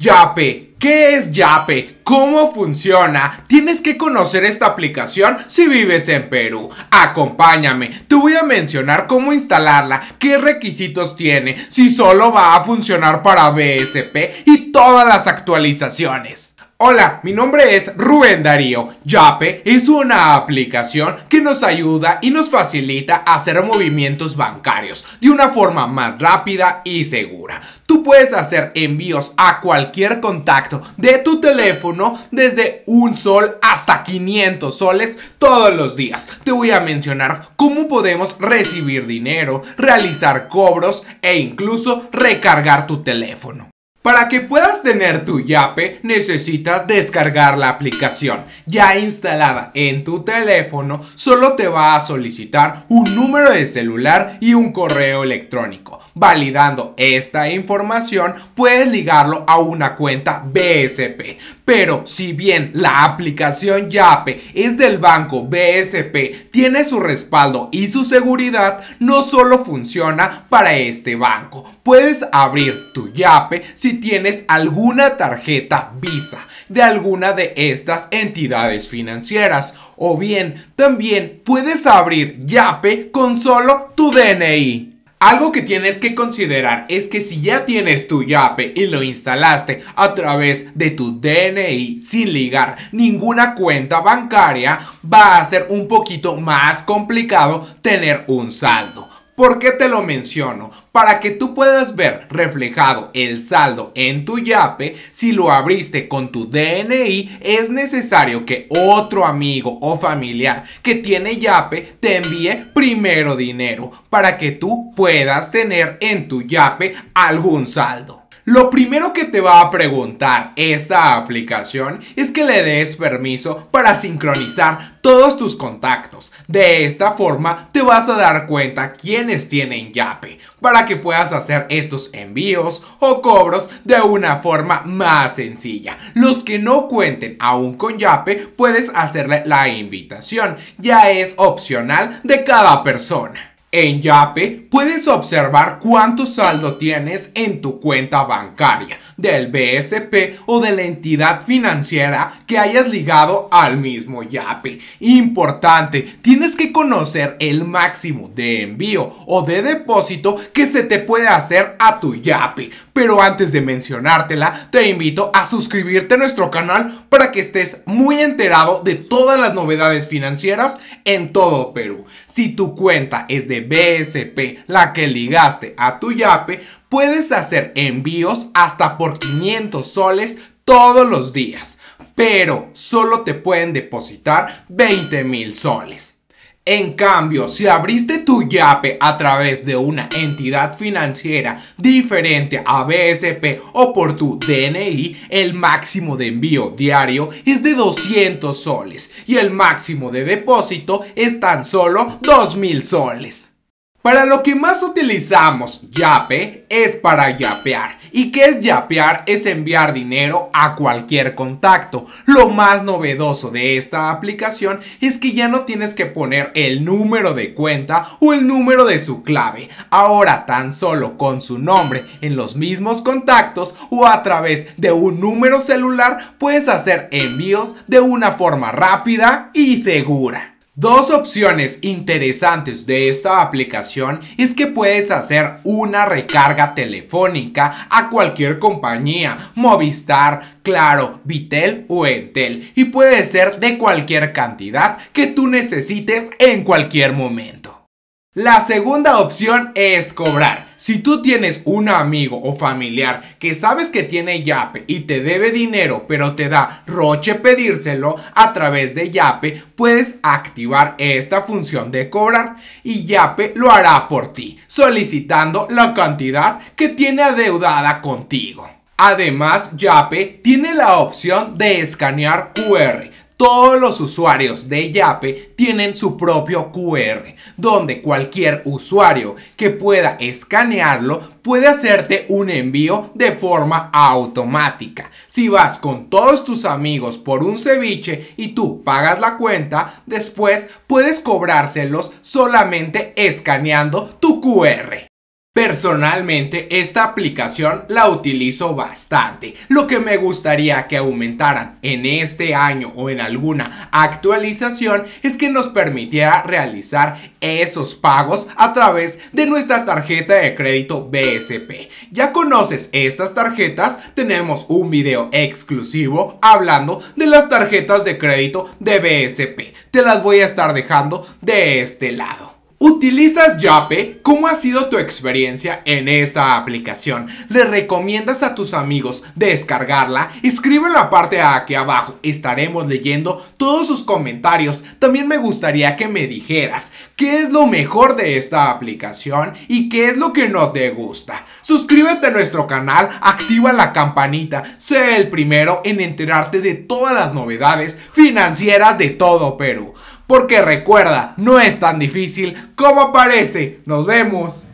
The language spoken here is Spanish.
Yape. ¿Qué es Yape? ¿Cómo funciona? Tienes que conocer esta aplicación si vives en Perú. Acompáñame, te voy a mencionar cómo instalarla, qué requisitos tiene, si solo va a funcionar para BSP y todas las actualizaciones. Hola, mi nombre es Rubén Darío. Yape es una aplicación que nos ayuda y nos facilita hacer movimientos bancarios de una forma más rápida y segura. Tú puedes hacer envíos a cualquier contacto de tu teléfono desde un sol hasta 500 soles todos los días. Te voy a mencionar cómo podemos recibir dinero, realizar cobros e incluso recargar tu teléfono. Para que puedas tener tu Yape, necesitas descargar la aplicación. Ya instalada en tu teléfono, solo te va a solicitar un número de celular y un correo electrónico. Validando esta información, puedes ligarlo a una cuenta BSP. Pero si bien la aplicación Yape es del banco BSP, tiene su respaldo y su seguridad, no solo funciona para este banco. Puedes abrir tu Yape si si tienes alguna tarjeta Visa de alguna de estas entidades financieras. O bien, también puedes abrir Yape con solo tu DNI. Algo que tienes que considerar es que si ya tienes tu Yape y lo instalaste a través de tu DNI sin ligar ninguna cuenta bancaria, va a ser un poquito más complicado tener un saldo. ¿Por qué te lo menciono? Para que tú puedas ver reflejado el saldo en tu YAPE, si lo abriste con tu DNI, es necesario que otro amigo o familiar que tiene YAPE te envíe primero dinero para que tú puedas tener en tu YAPE algún saldo. Lo primero que te va a preguntar esta aplicación es que le des permiso para sincronizar todos tus contactos. De esta forma te vas a dar cuenta quiénes tienen Yape para que puedas hacer estos envíos o cobros de una forma más sencilla. Los que no cuenten aún con Yape puedes hacerle la invitación. Ya es opcional de cada persona. En Yape puedes observar cuánto saldo tienes en tu cuenta bancaria, del BSP o de la entidad financiera que hayas ligado al mismo Yape. Importante, tienes que conocer el máximo de envío o de depósito que se te puede hacer a tu Yape. Pero antes de mencionártela, te invito a suscribirte a nuestro canal para que estés muy enterado de todas las novedades financieras en todo Perú. Si tu cuenta es de BSP, la que ligaste a tu yape, puedes hacer envíos hasta por 500 soles todos los días, pero solo te pueden depositar 20 mil soles. En cambio, si abriste tu YAPE a través de una entidad financiera diferente a BSP o por tu DNI, el máximo de envío diario es de 200 soles y el máximo de depósito es tan solo 2000 soles. Para lo que más utilizamos yape es para yapear. ¿Y qué es yapear? Es enviar dinero a cualquier contacto. Lo más novedoso de esta aplicación es que ya no tienes que poner el número de cuenta o el número de su clave. Ahora tan solo con su nombre en los mismos contactos o a través de un número celular puedes hacer envíos de una forma rápida y segura. Dos opciones interesantes de esta aplicación es que puedes hacer una recarga telefónica a cualquier compañía, Movistar, Claro, Vitel o Entel y puede ser de cualquier cantidad que tú necesites en cualquier momento. La segunda opción es cobrar. Si tú tienes un amigo o familiar que sabes que tiene Yape y te debe dinero, pero te da roche pedírselo a través de Yape, puedes activar esta función de cobrar y Yape lo hará por ti, solicitando la cantidad que tiene adeudada contigo. Además, Yape tiene la opción de escanear QR todos los usuarios de Yape tienen su propio QR, donde cualquier usuario que pueda escanearlo puede hacerte un envío de forma automática. Si vas con todos tus amigos por un ceviche y tú pagas la cuenta, después puedes cobrárselos solamente escaneando tu QR. Personalmente esta aplicación la utilizo bastante. Lo que me gustaría que aumentaran en este año o en alguna actualización es que nos permitiera realizar esos pagos a través de nuestra tarjeta de crédito BSP. Ya conoces estas tarjetas, tenemos un video exclusivo hablando de las tarjetas de crédito de BSP. Te las voy a estar dejando de este lado. ¿Utilizas Yape? ¿Cómo ha sido tu experiencia en esta aplicación? ¿Le recomiendas a tus amigos descargarla? Escribe en la parte de aquí abajo, estaremos leyendo todos sus comentarios. También me gustaría que me dijeras qué es lo mejor de esta aplicación y qué es lo que no te gusta. Suscríbete a nuestro canal, activa la campanita, sé el primero en enterarte de todas las novedades financieras de todo Perú porque recuerda, no es tan difícil como parece. Nos vemos.